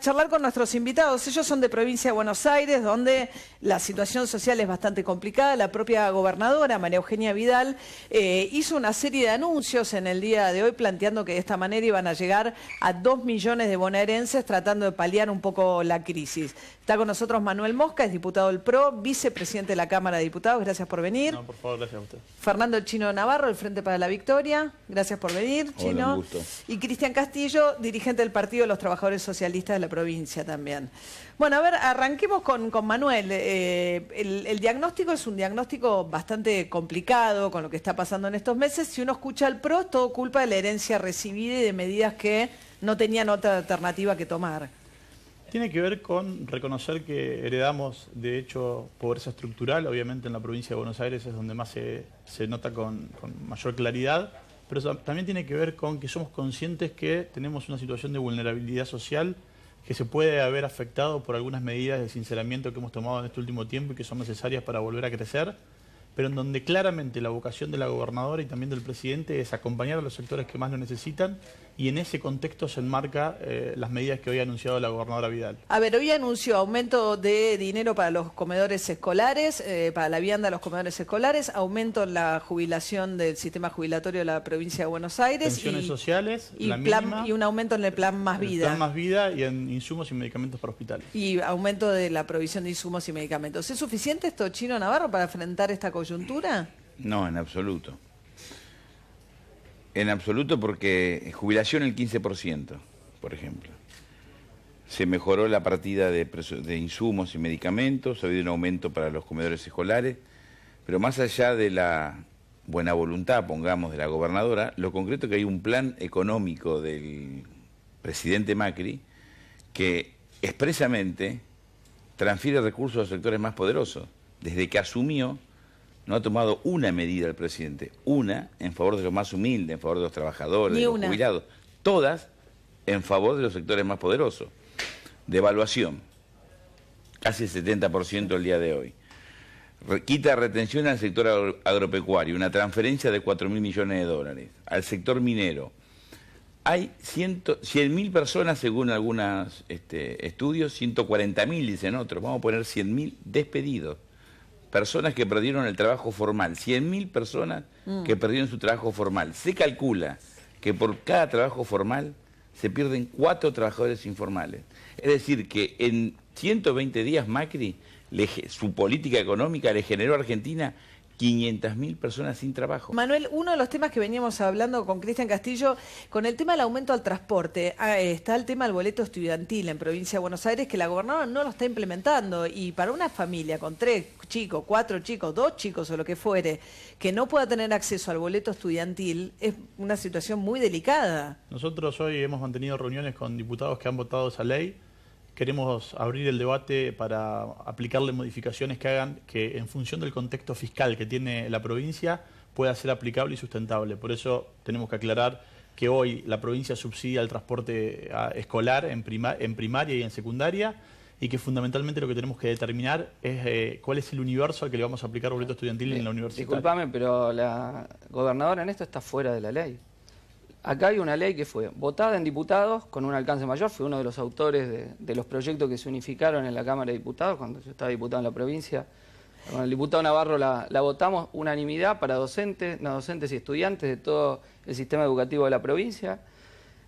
charlar con nuestros invitados. Ellos son de provincia de Buenos Aires, donde la situación social es bastante complicada. La propia gobernadora, María Eugenia Vidal, eh, hizo una serie de anuncios en el día de hoy planteando que de esta manera iban a llegar a dos millones de bonaerenses tratando de paliar un poco la crisis. Está con nosotros Manuel Mosca, es diputado del PRO, vicepresidente de la Cámara de Diputados. Gracias por venir. Fernando Chino Navarro, el Frente para la Victoria. Gracias por venir, Y Cristian Castillo, dirigente del Partido de los Trabajadores Socialistas de la provincia también. Bueno, a ver, arranquemos con, Manuel. Eh, el, diagnóstico es un diagnóstico bastante complicado con lo que está pasando en estos meses. Si uno escucha al PRO, todo culpa de la herencia recibida y de medidas que no tenían otra alternativa que tomar. Tiene que ver con reconocer que heredamos, de hecho, pobreza estructural. Obviamente en la provincia de Buenos Aires es donde más se, nota con, con mayor claridad pero también tiene que ver con que somos conscientes que tenemos una situación de vulnerabilidad social que se puede haber afectado por algunas medidas de sinceramiento que hemos tomado en este último tiempo y que son necesarias para volver a crecer pero en donde claramente la vocación de la gobernadora y también del presidente es acompañar a los sectores que más lo necesitan y en ese contexto se enmarca eh, las medidas que hoy ha anunciado la gobernadora Vidal. A ver, hoy anunció aumento de dinero para los comedores escolares, eh, para la vianda de los comedores escolares, aumento en la jubilación del sistema jubilatorio de la provincia de Buenos Aires. Pensiones sociales, y, un aumento en el plan Más Vida. Plan Más Vida y en insumos y medicamentos para hospitales. Y aumento de la provisión de insumos y medicamentos. ¿Es suficiente esto, Chino Navarro, para enfrentar esta coyuntura? No, en absoluto. En absoluto porque jubilación el 15%, por ejemplo. Se mejoró la partida de, insumos y medicamentos, ha habido un aumento para los comedores escolares, pero más allá de la buena voluntad, pongamos, de la gobernadora, lo concreto es que hay un plan económico del presidente Macri que expresamente transfiere recursos a sectores más poderosos. Desde que asumió, no ha tomado una medida el presidente, una en favor de los más humildes, en favor de los trabajadores, de los una. todas en favor de los sectores más poderosos. Devaluación, casi el 70% el día de hoy. Quita retención al sector agropecuario, una transferencia de 4 mil millones de dólares. Al sector minero, hay 100.000 personas, según algunos este, estudios, 140.000 dicen otros, vamos a poner 100.000 despedidos personas que perdieron el trabajo formal, 100.000 personas mm. que perdieron su trabajo formal. Se calcula que por cada trabajo formal se pierden cuatro trabajadores informales. Es decir, que en 120 días Macri, su política económica le generó a Argentina 500.000 personas sin trabajo. Manuel, uno de los temas que veníamos hablando con Cristian Castillo, con el tema del aumento al transporte, ah, está el tema del boleto estudiantil en provincia de Buenos Aires, que la gobernadora no lo está implementando. Y para una familia con tres chicos, cuatro chicos, dos chicos o lo que fuere, que no pueda tener acceso al boleto estudiantil, es una situación muy delicada. Nosotros hoy hemos mantenido reuniones con diputados que han votado esa ley queremos abrir el debate para aplicarle modificaciones que hagan que en función del contexto fiscal que tiene la provincia pueda ser aplicable y sustentable. Por eso tenemos que aclarar que hoy la provincia subsidia el transporte ah, escolar en, en primaria y en secundaria y que fundamentalmente lo que tenemos que determinar es eh, cuál es el universo al que le vamos a aplicar el boleto estudiantil en la eh, universidad. Disculpame, pero la gobernadora en esto está fuera de la ley. Acá hay una ley que fue votada en diputados con un alcance mayor, fue uno de los autores de, los proyectos que se unificaron en la Cámara de Diputados cuando yo estaba diputado en la provincia. Con el diputado Navarro la, la, votamos unanimidad para docentes, docentes y estudiantes de todo el sistema educativo de la provincia.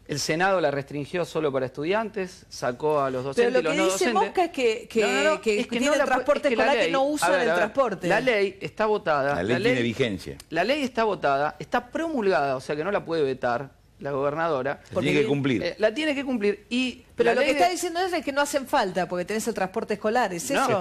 El Senado la restringió solo para estudiantes, sacó a los docentes Pero lo que dice Mosca es que, que, que tiene el transporte escolar que no usa el transporte. La ley está votada. la ley tiene vigencia. La ley está votada, está promulgada, o sea que no la puede vetar la gobernadora. La tiene que cumplir. Eh, la tiene que cumplir. Y, pero lo que está diciendo es que no hacen falta porque tenés el transporte escolar, ¿es no, eso? No,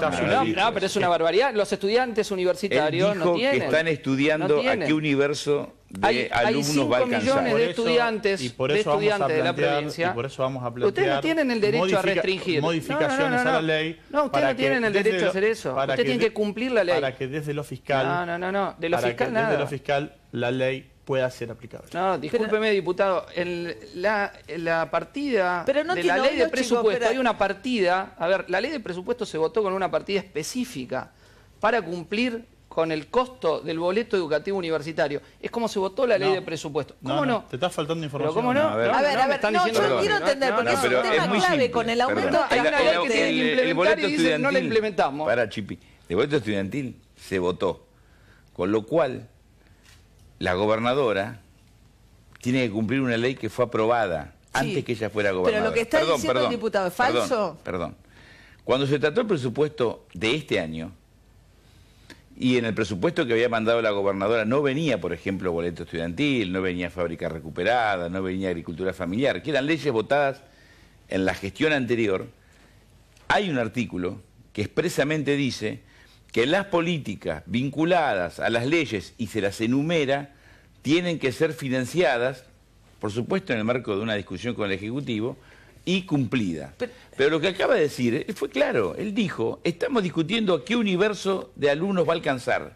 pero es una eh, barbaridad. Los estudiantes universitarios no tienen. Que están estudiando a qué universo de hay, alumnos hay millones de estudiantes, y por eso de, estudiantes de la provincia. Y por eso vamos a plantear. Ustedes no tienen el derecho a restringir. Modificaciones no, no, no, a la ley. No, ustedes no tienen el derecho a hacer eso. Ustedes tienen que cumplir la ley. Para que desde lo fiscal. No, no, no, no. De lo fiscal, desde lo fiscal la ley pueda ser aplicable. No, discúlpeme, diputado, en la, partida pero no de la ley de presupuesto, hay una partida, a ver, la ley de presupuesto se votó con una partida específica para cumplir con el costo del boleto educativo universitario. Es como se votó la ley de presupuesto. ¿Cómo no, no? Te está faltando información. ¿Pero cómo no? A ver, a ver, no, yo quiero entender, porque es un tema clave con el aumento. Hay una ley que tiene que implementar y dicen no la implementamos. Para, Chipi, el boleto estudiantil se votó, con lo cual la gobernadora tiene que cumplir una ley que fue aprobada antes que ella fuera gobernadora. Pero lo que está diciendo el diputado es falso. Perdón, perdón. Cuando se trató el presupuesto de este año, y en el presupuesto que había mandado la gobernadora no venía, por ejemplo, boleto estudiantil, no venía fábrica recuperada, no venía agricultura familiar, que eran leyes votadas en la gestión anterior, hay un artículo que expresamente dice que las políticas vinculadas a las leyes y se las enumera tienen que ser financiadas, por supuesto en el marco de una discusión con el Ejecutivo, y cumplida. Pero, lo que acaba de decir eh, fue claro, él dijo, estamos discutiendo qué universo de alumnos va a alcanzar.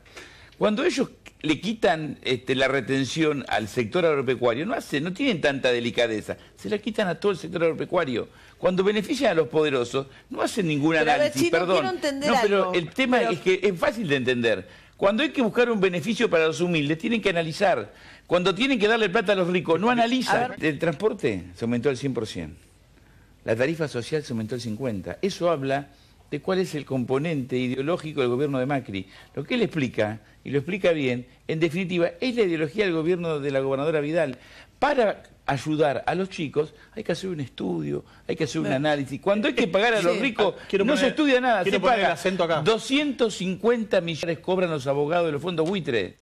Cuando ellos le quitan este, la retención al sector agropecuario, no, hacen, no tienen tanta delicadeza, se la quitan a todo el sector agropecuario. Cuando benefician a los poderosos, no hacen ningún pero análisis, perdón. No, pero el tema es que es fácil de entender. Cuando hay que buscar un beneficio para los humildes, tienen que analizar. Cuando tienen que darle plata a los ricos, no analizan. El transporte se aumentó al 100%. La tarifa social se aumentó al 50%. Eso habla cuál es el componente ideológico del gobierno de Macri. Lo que él explica, y lo explica bien, en definitiva, es la ideología del gobierno de la gobernadora Vidal. Para ayudar a los chicos, hay que hacer un estudio, hay que hacer un análisis. Cuando hay que eh, pagar a los ricos, ah, no se estudia nada, se paga. 250 millones cobran los abogados de los fondos buitres.